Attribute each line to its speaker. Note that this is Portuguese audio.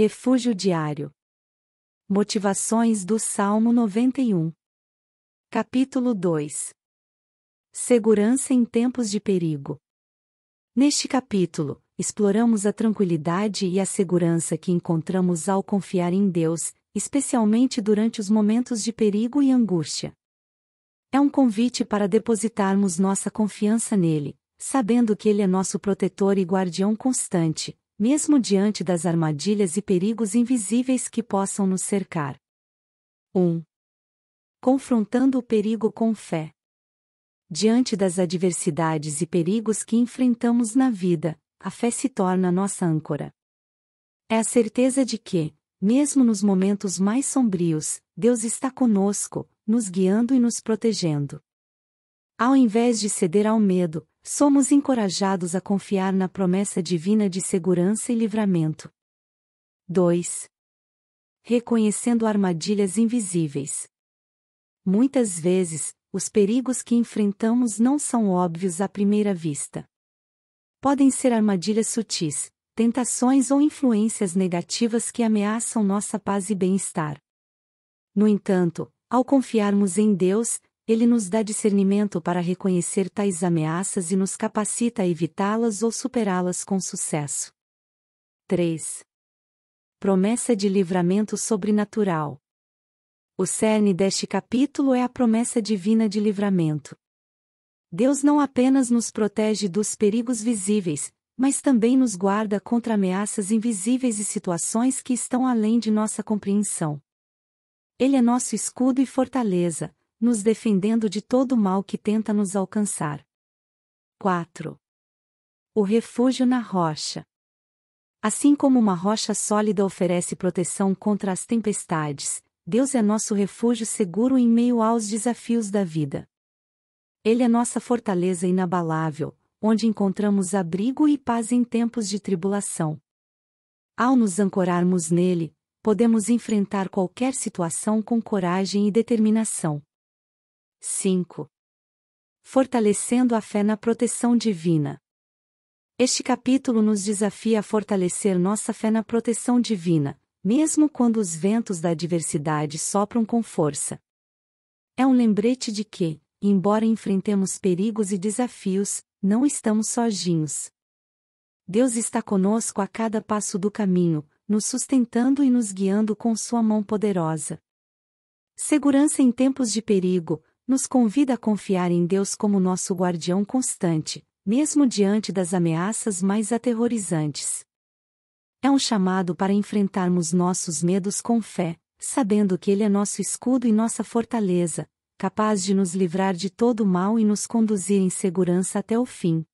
Speaker 1: Refúgio diário. Motivações do Salmo 91. Capítulo 2. Segurança em tempos de perigo. Neste capítulo, exploramos a tranquilidade e a segurança que encontramos ao confiar em Deus, especialmente durante os momentos de perigo e angústia. É um convite para depositarmos nossa confiança nele, sabendo que ele é nosso protetor e guardião constante, mesmo diante das armadilhas e perigos invisíveis que possam nos cercar. 1. Confrontando o perigo com fé. Diante das adversidades e perigos que enfrentamos na vida, a fé se torna nossa âncora. É a certeza de que, mesmo nos momentos mais sombrios, Deus está conosco, nos guiando e nos protegendo. Ao invés de ceder ao medo, somos encorajados a confiar na promessa divina de segurança e livramento. 2. Reconhecendo armadilhas invisíveis. Muitas vezes, os perigos que enfrentamos não são óbvios à primeira vista. Podem ser armadilhas sutis, tentações ou influências negativas que ameaçam nossa paz e bem-estar. No entanto, ao confiarmos em Deus, ele nos dá discernimento para reconhecer tais ameaças e nos capacita a evitá-las ou superá-las com sucesso. 3. Promessa de livramento sobrenatural. O cerne deste capítulo é a promessa divina de livramento. Deus não apenas nos protege dos perigos visíveis, mas também nos guarda contra ameaças invisíveis e situações que estão além de nossa compreensão. Ele é nosso escudo e fortaleza, nos defendendo de todo mal que tenta nos alcançar. 4. O refúgio na rocha. Assim como uma rocha sólida oferece proteção contra as tempestades, Deus é nosso refúgio seguro em meio aos desafios da vida. Ele é nossa fortaleza inabalável, onde encontramos abrigo e paz em tempos de tribulação. Ao nos ancorarmos nele, podemos enfrentar qualquer situação com coragem e determinação. 5. Fortalecendo a fé na proteção divina. Este capítulo nos desafia a fortalecer nossa fé na proteção divina, mesmo quando os ventos da adversidade sopram com força. É um lembrete de que, embora enfrentemos perigos e desafios, não estamos sozinhos. Deus está conosco a cada passo do caminho, nos sustentando e nos guiando com Sua mão poderosa. Segurança em tempos de perigo, nos convida a confiar em Deus como nosso guardião constante, mesmo diante das ameaças mais aterrorizantes. É um chamado para enfrentarmos nossos medos com fé, sabendo que Ele é nosso escudo e nossa fortaleza, capaz de nos livrar de todo o mal e nos conduzir em segurança até o fim.